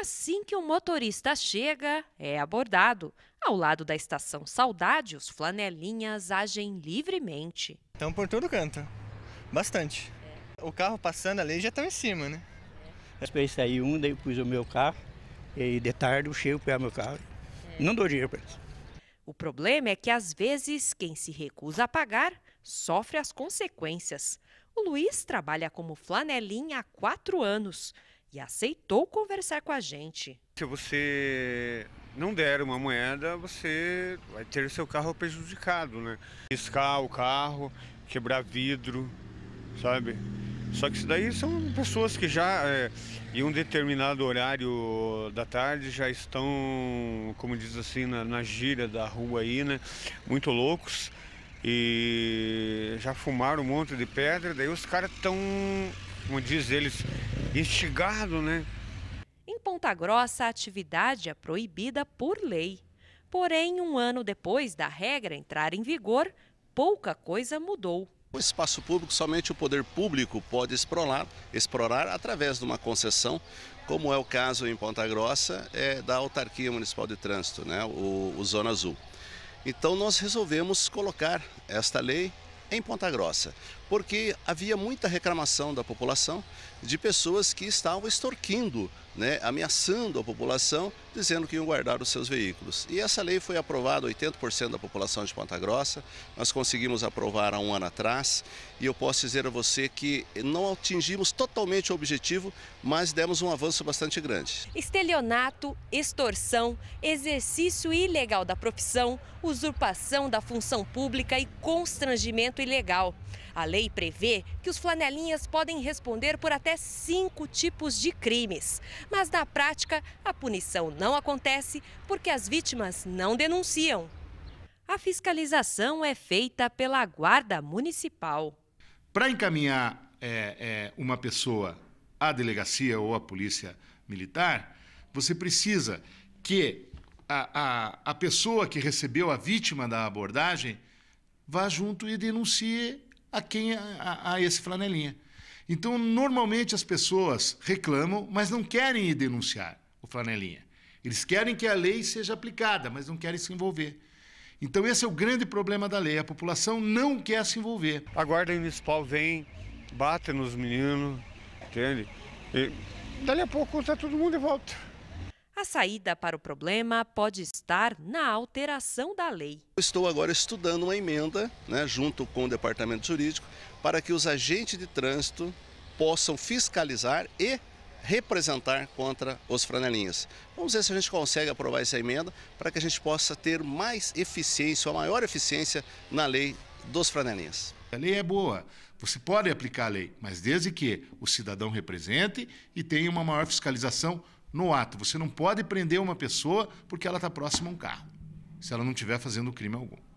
Assim que o motorista chega, é abordado. Ao lado da estação Saudade, os flanelinhas agem livremente. Estão por todo canto. Bastante. É. O carro passando ali já estão em cima, né? É. Esperei sair um, daí pus o meu carro. E de tarde eu chego o meu carro. É. Não dou dinheiro para eles. O problema é que às vezes quem se recusa a pagar sofre as consequências. O Luiz trabalha como flanelinha há quatro anos e aceitou conversar com a gente. Se você não der uma moeda, você vai ter seu carro prejudicado, né? Riscar o carro, quebrar vidro, sabe? Só que isso daí são pessoas que já, é, em um determinado horário da tarde, já estão, como diz assim, na, na gíria da rua aí, né? Muito loucos. E já fumaram um monte de pedra, daí os caras estão, como diz eles, instigado, né? Em Ponta Grossa, a atividade é proibida por lei. Porém, um ano depois da regra entrar em vigor, pouca coisa mudou. O espaço público, somente o poder público pode explorar, explorar através de uma concessão, como é o caso em Ponta Grossa, é, da Autarquia Municipal de Trânsito, né, o, o Zona Azul. Então nós resolvemos colocar esta lei em Ponta Grossa, porque havia muita reclamação da população de pessoas que estavam extorquindo, né, ameaçando a população, dizendo que iam guardar os seus veículos. E essa lei foi aprovada 80% da população de Ponta Grossa, nós conseguimos aprovar há um ano atrás, e eu posso dizer a você que não atingimos totalmente o objetivo, mas demos um avanço bastante grande. Estelionato, extorsão, exercício ilegal da profissão, usurpação da função pública e constrangimento ilegal. A lei lei prevê que os flanelinhas podem responder por até cinco tipos de crimes. Mas na prática, a punição não acontece porque as vítimas não denunciam. A fiscalização é feita pela Guarda Municipal. Para encaminhar é, é, uma pessoa à delegacia ou à polícia militar, você precisa que a, a, a pessoa que recebeu a vítima da abordagem vá junto e denuncie a quem a, a esse flanelinha. Então, normalmente as pessoas reclamam, mas não querem ir denunciar o flanelinha. Eles querem que a lei seja aplicada, mas não querem se envolver. Então, esse é o grande problema da lei. A população não quer se envolver. A guarda municipal vem, bate nos meninos, entende? E dali a pouco está todo mundo de volta. A saída para o problema pode estar na alteração da lei. Estou agora estudando uma emenda, né, junto com o departamento jurídico, para que os agentes de trânsito possam fiscalizar e representar contra os franelinhas. Vamos ver se a gente consegue aprovar essa emenda para que a gente possa ter mais eficiência, uma maior eficiência na lei dos franelinhas. A lei é boa, você pode aplicar a lei, mas desde que o cidadão represente e tenha uma maior fiscalização no ato. Você não pode prender uma pessoa porque ela está próxima a um carro, se ela não estiver fazendo crime algum.